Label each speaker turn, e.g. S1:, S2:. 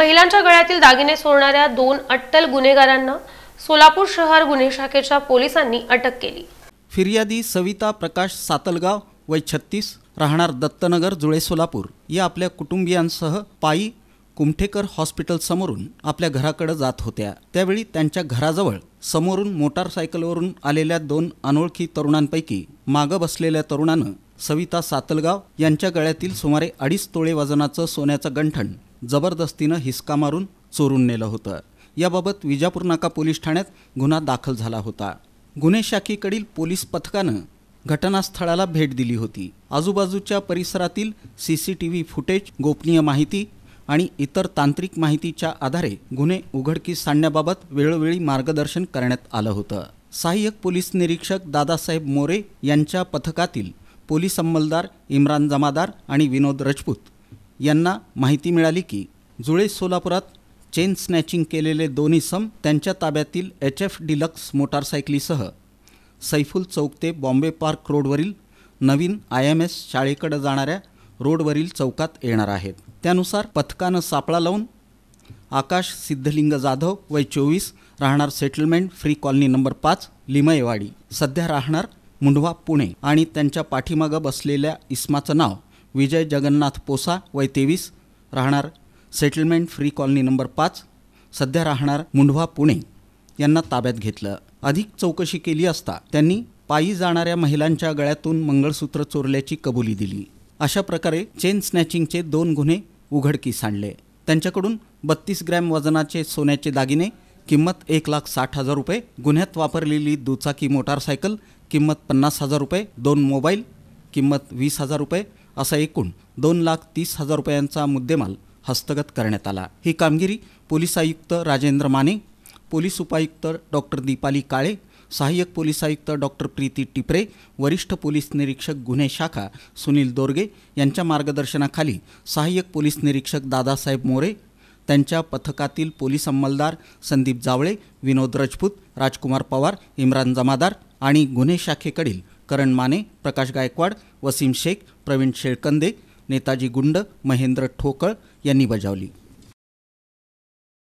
S1: महिलांच्या गळ्यातील दागिने सोडणाऱ्या दोन अट्टल गुन्हेगारांना सोलापूर शहर गुन्हे शाखेच्या पोलिसांनी अटक केली फिर्यादी सविता प्रकाश सातलगाव वय छत्तीस राहणार दत्तनगर जुळे सोलापूर या आपल्या कुटुंबियांसह पायी कुमठेकर हॉस्पिटल समोरून आपल्या घराकडे जात होत्या त्यावेळी त्यांच्या घराजवळ समोरून मोटारसायकलवरून आलेल्या दोन अनोळखी तरुणांपैकी मागं बसलेल्या तरुणानं सविता सातलगाव यांच्या गळ्यातील सुमारे अडीच तोळे वजनाचं सोन्याचं गंठण जबरदस्तीनं हिसका मारून चोरून नेलं होतं याबाबत विजापूर नाका पोलीस ठाण्यात गुन्हा दाखल झाला होता गुन्हे शाखेकडील पोलीस पथकानं घटनास्थळाला भेट दिली होती आजूबाजूच्या परिसरातील C C T V footage गोपनीय माहिती आणि इतर तांत्रिक माहितीच्या आधारे गुन्हे उघडकीस सांडण्याबाबत वेळोवेळी मार्गदर्शन करण्यात आलं होतं सहाय्यक पोलीस निरीक्षक दादासाहेब मोरे यांच्या पथकातील पोलीस अंमलदार इम्रान जमादार आणि विनोद रजपूत यांना माहिती मिळाली की जुळे सोलापुरात चेन स्नॅचिंग केलेले दोन्ही सम त्यांच्या ताब्यातील एच एफ डिलक्स मोटारसायकलीसह सैफुल चौक ते बॉम्बे पार्क रोडवरील नवीन आय एम एस शाळेकडे जाणाऱ्या रोडवरील चौकात येणार आहेत त्यानुसार पथकानं सापळा लावून आकाश सिद्धलिंग जाधव वय चोवीस राहणार सेटलमेंट फ्री कॉलनी नंबर पाच लिमयवाडी सध्या राहणार मुंढवा पुणे आणि त्यांच्या पाठीमागं बसलेल्या इस्माचं नाव विजय जगन्नाथ पोसा वय तेवीस राहणार सेटलमेंट फ्री कॉलनी नंबर पाच सध्या राहणार मुंढवा पुणे यांना ताब्यात घेतलं अधिक चौकशी केली असता त्यांनी पायी जाणाऱ्या महिलांच्या गळ्यातून मंगळसूत्र चोरल्याची कबुली दिली अशा प्रकारे चेन स्नॅचिंगचे दोन गुन्हे उघडकीस आणले त्यांच्याकडून बत्तीस ग्रॅम वजनाचे सोन्याचे दागिने किंमत एक लाख साठ हजार रुपये गुन्ह्यात वापरलेली दुचाकी मोटारसायकल किंमत पन्नास हजार रुपये दोन मोबाईल किंमत वीस हजार रुपये असा एकूण दोन लाख तीस हजार रुपयांचा मुद्देमाल हस्तगत करण्यात आला ही कामगिरी पोलीस आयुक्त राजेंद्र माने पोलीस उपायुक्त डॉक्टर दीपाली काळे सहाय्यक पोलीस आयुक्त डॉक्टर प्रीती टिपरे वरिष्ठ पोलीस निरीक्षक गुन्हे शाखा सुनील दोरगे यांच्या मार्गदर्शनाखाली सहाय्यक पोलीस निरीक्षक दादासाहेब मोरे त्यांच्या पथकातील पोलीस अंमलदार संदीप जावळे विनोद राजपूत राजकुमार पवार इम्रान जमादार आणि गुन्हे शाखेकडील करण माने प्रकाश गायकवाड वसीम शेख प्रवीण शेळकंदे नेताजी गुंड महेंद्र ठोकळ यांनी बजावली